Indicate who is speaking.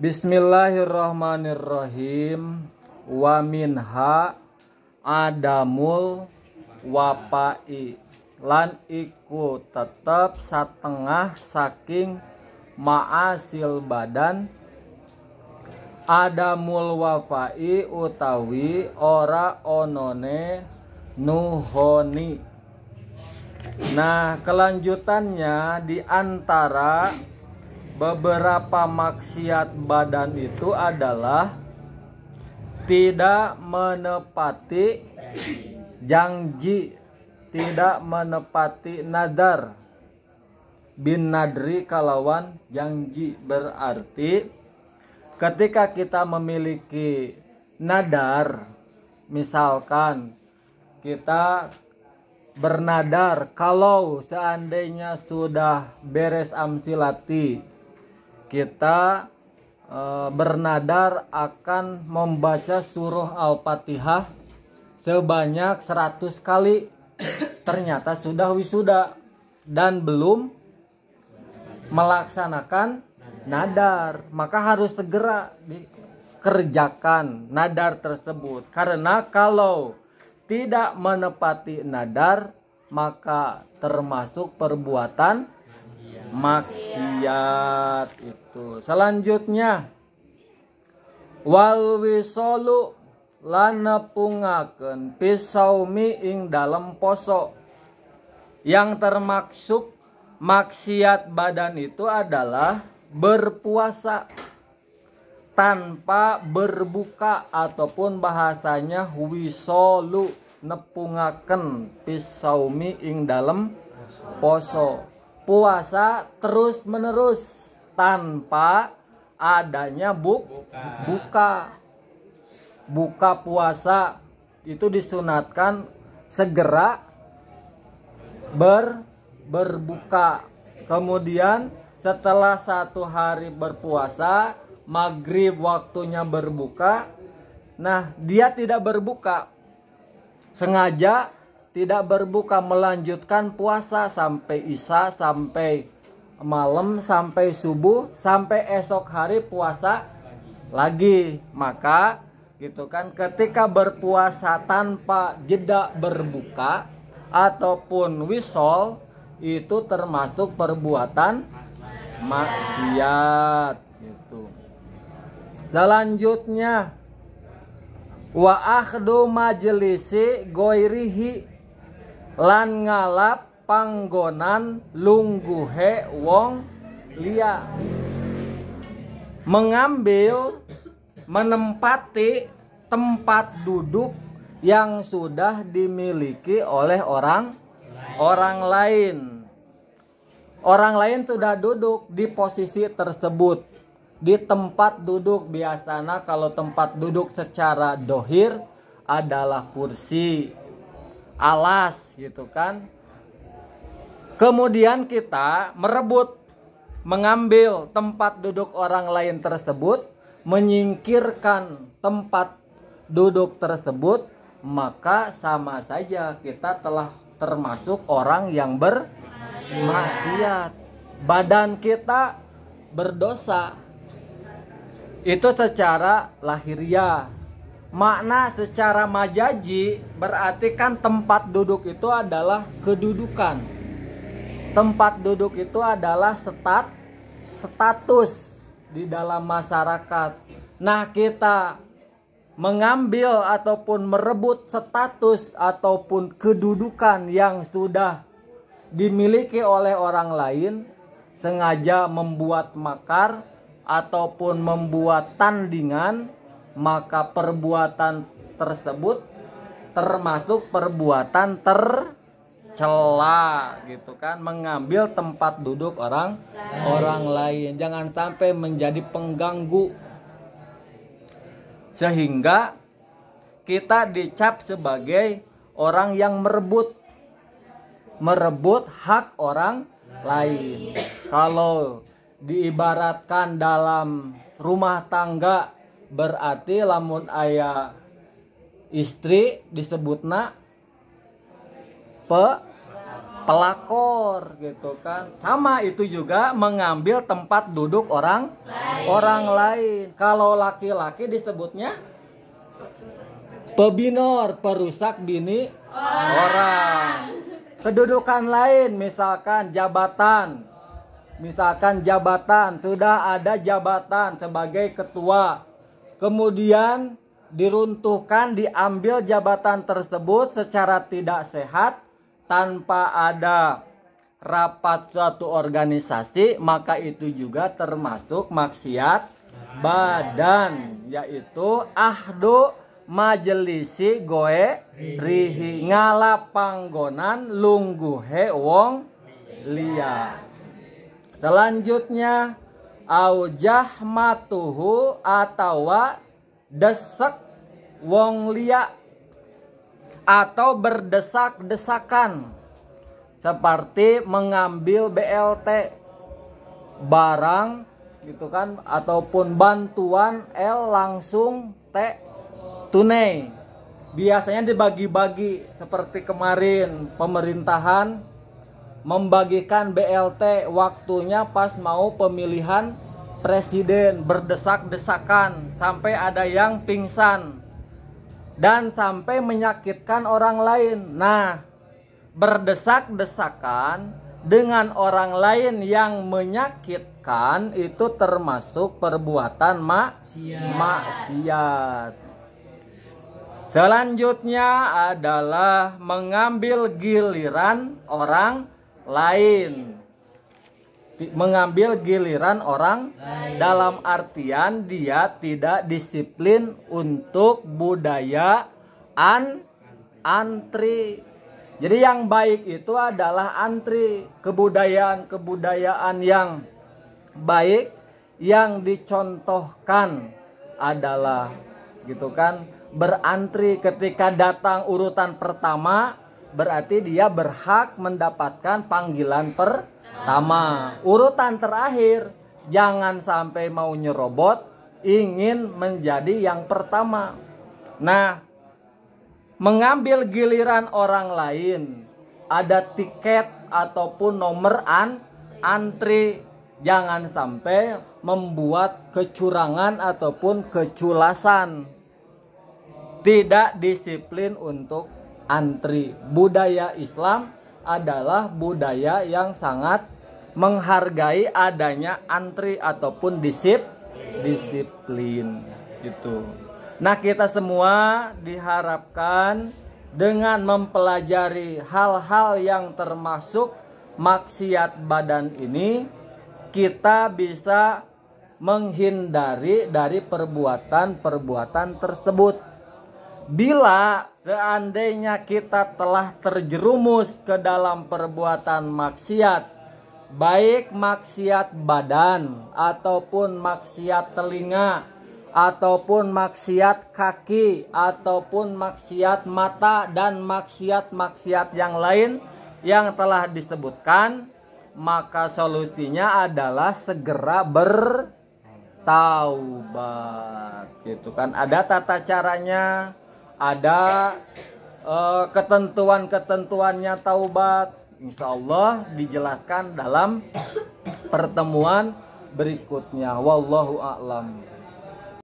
Speaker 1: Bismillahirrahmanirrahim wa minha adamul wapai lan iku tetap satengah saking maasil badan adamul wafai utawi ora onone nuhoni nah kelanjutannya diantara antara beberapa maksiat badan itu adalah tidak menepati janji, tidak menepati nadar. Bin nadri kalawan janji berarti ketika kita memiliki nadar, misalkan kita bernadar kalau seandainya sudah beres amsilati kita e, bernadar akan membaca surah Al-Fatihah sebanyak 100 kali. Ternyata sudah wisuda dan belum melaksanakan nadar, maka harus segera dikerjakan nadar tersebut. Karena kalau tidak menepati nadar, maka termasuk perbuatan maksiat itu. Selanjutnya wal wisolu pungaken pisau pisaumi ing dalam poso. Yang termaksud maksiat badan itu adalah berpuasa tanpa berbuka ataupun bahasanya wisolu nepungaken pisaumi ing dalam poso puasa terus menerus tanpa adanya buk buka. buka buka puasa itu disunatkan segera ber berbuka kemudian setelah satu hari berpuasa maghrib waktunya berbuka nah dia tidak berbuka sengaja tidak berbuka melanjutkan puasa sampai isya sampai malam sampai subuh sampai esok hari puasa lagi, maka gitu kan ketika berpuasa tanpa jeda berbuka ataupun wisol itu termasuk perbuatan maksiat gitu. Selanjutnya wa akhdu majlisi goirihi lan ngalap panggonan lungguhe wong lia mengambil menempati tempat duduk yang sudah dimiliki oleh orang lain. orang lain orang lain sudah duduk di posisi tersebut di tempat duduk biasanya kalau tempat duduk secara dohir adalah kursi alas gitu kan. Kemudian kita merebut mengambil tempat duduk orang lain tersebut, menyingkirkan tempat duduk tersebut, maka sama saja kita telah termasuk orang yang bermaksiat. Badan kita berdosa. Itu secara lahiriah Makna secara majaji berarti kan tempat duduk itu adalah kedudukan. Tempat duduk itu adalah stat status di dalam masyarakat. Nah, kita mengambil ataupun merebut status ataupun kedudukan yang sudah dimiliki oleh orang lain sengaja membuat makar ataupun membuat tandingan maka perbuatan tersebut termasuk perbuatan tercela gitu kan mengambil tempat duduk orang lain. orang lain jangan sampai menjadi pengganggu sehingga kita dicap sebagai orang yang merebut merebut hak orang lain kalau diibaratkan dalam rumah tangga berarti lamun ayah istri disebut na pe pelakor gitu kan sama itu juga mengambil tempat duduk orang lain. orang lain kalau laki-laki disebutnya pebinor perusak bini orang. orang kedudukan lain misalkan jabatan misalkan jabatan sudah ada jabatan sebagai ketua kemudian diruntuhkan, diambil jabatan tersebut secara tidak sehat tanpa ada rapat suatu organisasi, maka itu juga termasuk maksiat
Speaker 2: badan,
Speaker 1: yaitu ahdu majelisi goe rihi ngalapanggonan lungguhe wong lia Selanjutnya au jahmatuhu atawa desek wong liak atau berdesak-desakan seperti mengambil BLT barang gitu kan ataupun bantuan L langsung T tunai biasanya dibagi-bagi seperti kemarin pemerintahan membagikan BLT waktunya pas mau pemilihan presiden berdesak-desakan sampai ada yang pingsan dan sampai menyakitkan orang lain. Nah, berdesak-desakan dengan orang lain yang menyakitkan itu termasuk perbuatan maksiat. maksiat. Selanjutnya adalah mengambil giliran orang lain mengambil giliran orang lain. dalam artian dia tidak disiplin untuk budaya an antri. Jadi yang baik itu adalah antri kebudayaan-kebudayaan yang baik yang dicontohkan adalah gitu kan berantri ketika datang urutan pertama berarti dia berhak mendapatkan panggilan pertama. Urutan terakhir, jangan sampai mau nyerobot, ingin menjadi yang pertama. Nah, mengambil giliran orang lain, ada tiket ataupun nomor an antri. Jangan sampai membuat kecurangan ataupun keculasan. Tidak disiplin untuk antri. Budaya Islam adalah budaya yang sangat menghargai adanya antri ataupun disip disiplin gitu. Nah, kita semua diharapkan dengan mempelajari hal-hal yang termasuk maksiat badan ini kita bisa menghindari dari perbuatan-perbuatan tersebut Bila seandainya kita telah terjerumus ke dalam perbuatan maksiat, baik maksiat badan ataupun maksiat telinga ataupun maksiat kaki ataupun maksiat mata dan maksiat-maksiat yang lain yang telah disebutkan maka solusinya adalah segera bertaubat gitu kan ada tata caranya ada eh, ketentuan-ketentuannya taubat Insya Allah dijelaskan dalam pertemuan berikutnya wallahu a'lam